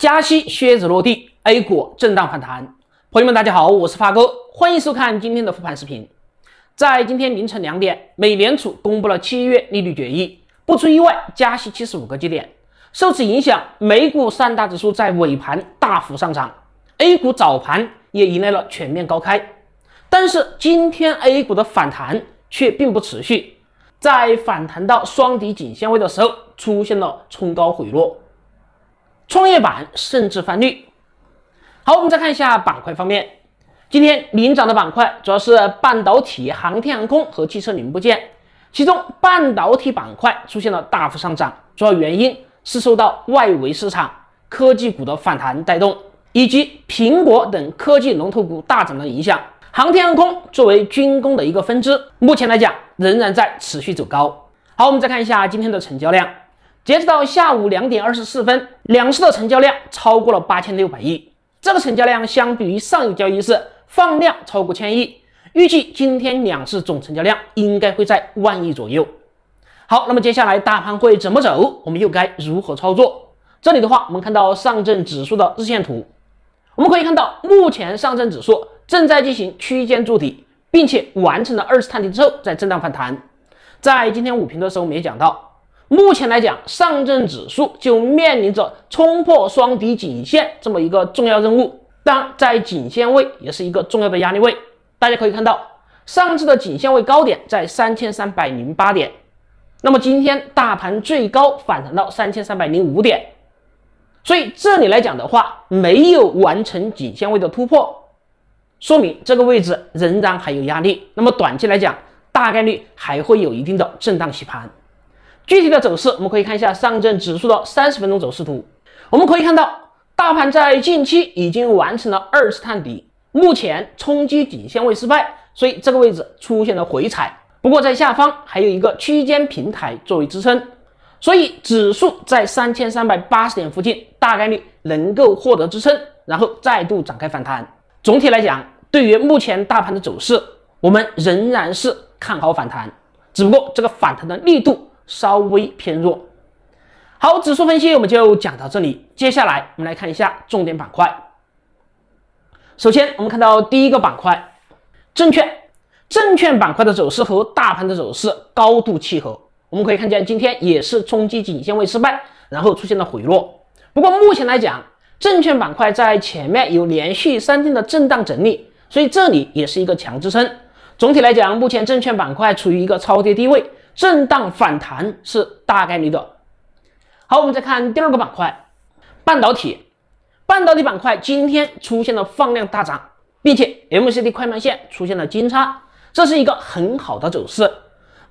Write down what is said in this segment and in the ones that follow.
加息靴子落地，A 股震荡反弹。朋友们，大家好，我是发哥，欢迎收看今天的复盘视频。在今天凌晨两点，美联储公布了七月利率决议，不出意外，加息七十五个基点。受此影响，美股三大指数在尾盘大幅上涨，A 股早盘也迎来了全面高开。但是今天 A 股的反弹却并不持续，在反弹到双底颈线位的时候，出现了冲高回落。创业板甚至翻绿。好，我们再看一下板块方面。今天领涨的板块主要是半导体、航天航空和汽车零部件。其中，半导体板块出现了大幅上涨，主要原因是受到外围市场科技股的反弹带动，以及苹果等科技龙头股大涨的影响。航天航空作为军工的一个分支，目前来讲仍然在持续走高。好，我们再看一下今天的成交量。截止到下午两点二十四分，两市的成交量超过了八千六百亿。这个成交量相比于上一交易日放量超过千亿，预计今天两市总成交量应该会在万亿左右。好，那么接下来大盘会怎么走？我们又该如何操作？这里的话，我们看到上证指数的日线图，我们可以看到目前上证指数正在进行区间筑底，并且完成了二次探底之后再震荡反弹。在今天午评的时候，我们也讲到。目前来讲，上证指数就面临着冲破双底颈线这么一个重要任务，但在颈线位也是一个重要的压力位。大家可以看到，上次的颈线位高点在三千三百零八点，那么今天大盘最高反弹到三千三百零五点，所以这里来讲的话，没有完成颈线位的突破，说明这个位置仍然还有压力。那么短期来讲，大概率还会有一定的震荡洗盘。具体的走势，我们可以看一下上证指数的三十分钟走势图。我们可以看到，大盘在近期已经完成了二次探底，目前冲击底线位失败，所以这个位置出现了回踩。不过在下方还有一个区间平台作为支撑，所以指数在三千三百八十点附近大概率能够获得支撑，然后再度展开反弹。总体来讲，对于目前大盘的走势，我们仍然是看好反弹，只不过这个反弹的力度。稍微偏弱。好，指数分析我们就讲到这里。接下来我们来看一下重点板块。首先，我们看到第一个板块，证券。证券板块的走势和大盘的走势高度契合。我们可以看见，今天也是冲击颈线位失败，然后出现了回落。不过目前来讲，证券板块在前面有连续三天的震荡整理，所以这里也是一个强支撑。总体来讲，目前证券板块处于一个超跌低位。震荡反弹是大概率的。好，我们再看第二个板块，半导体。半导体板块今天出现了放量大涨，并且 M C D 快慢线出现了金叉，这是一个很好的走势。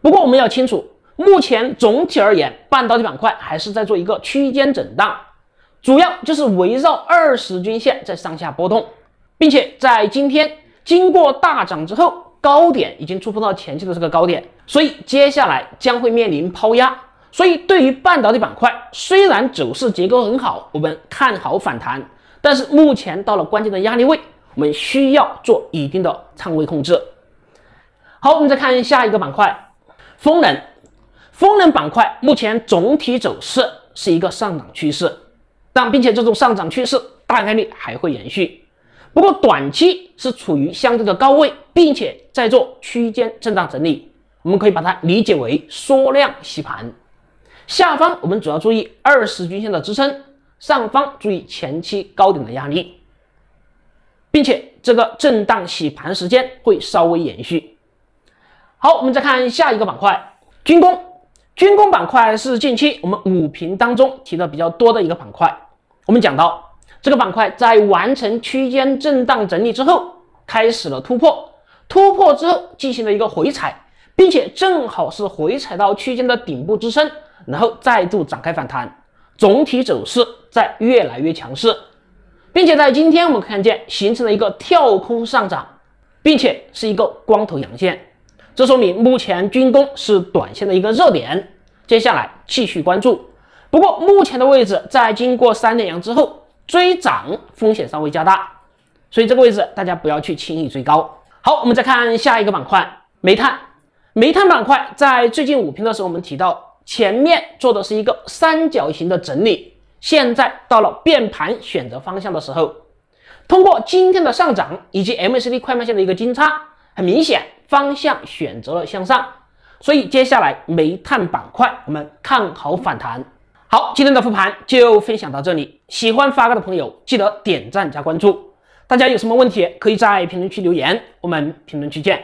不过我们要清楚，目前总体而言，半导体板块还是在做一个区间震荡，主要就是围绕二十均线在上下波动，并且在今天经过大涨之后。高点已经触碰到前期的这个高点，所以接下来将会面临抛压。所以对于半导体板块，虽然走势结构很好，我们看好反弹，但是目前到了关键的压力位，我们需要做一定的仓位控制。好，我们再看下一个板块，风能。风能板块目前总体走势是一个上涨趋势，但并且这种上涨趋势大概率还会延续。不过短期是处于相对的高位，并且在做区间震荡整理，我们可以把它理解为缩量洗盘。下方我们主要注意二十均线的支撑，上方注意前期高点的压力，并且这个震荡洗盘时间会稍微延续。好，我们再看下一个板块——军工。军工板块是近期我们五评当中提的比较多的一个板块，我们讲到。这个板块在完成区间震荡整理之后，开始了突破，突破之后进行了一个回踩，并且正好是回踩到区间的顶部支撑，然后再度展开反弹，总体走势在越来越强势，并且在今天我们看见形成了一个跳空上涨，并且是一个光头阳线，这说明目前军工是短线的一个热点，接下来继续关注。不过目前的位置在经过三连阳之后。追涨风险稍微加大，所以这个位置大家不要去轻易追高。好，我们再看下一个板块，煤炭。煤炭板块在最近五评的时候，我们提到前面做的是一个三角形的整理，现在到了变盘选择方向的时候。通过今天的上涨以及 MACD 快慢线的一个金叉，很明显方向选择了向上，所以接下来煤炭板块我们看好反弹。好，今天的复盘就分享到这里。喜欢发哥的朋友，记得点赞加关注。大家有什么问题，可以在评论区留言，我们评论区见。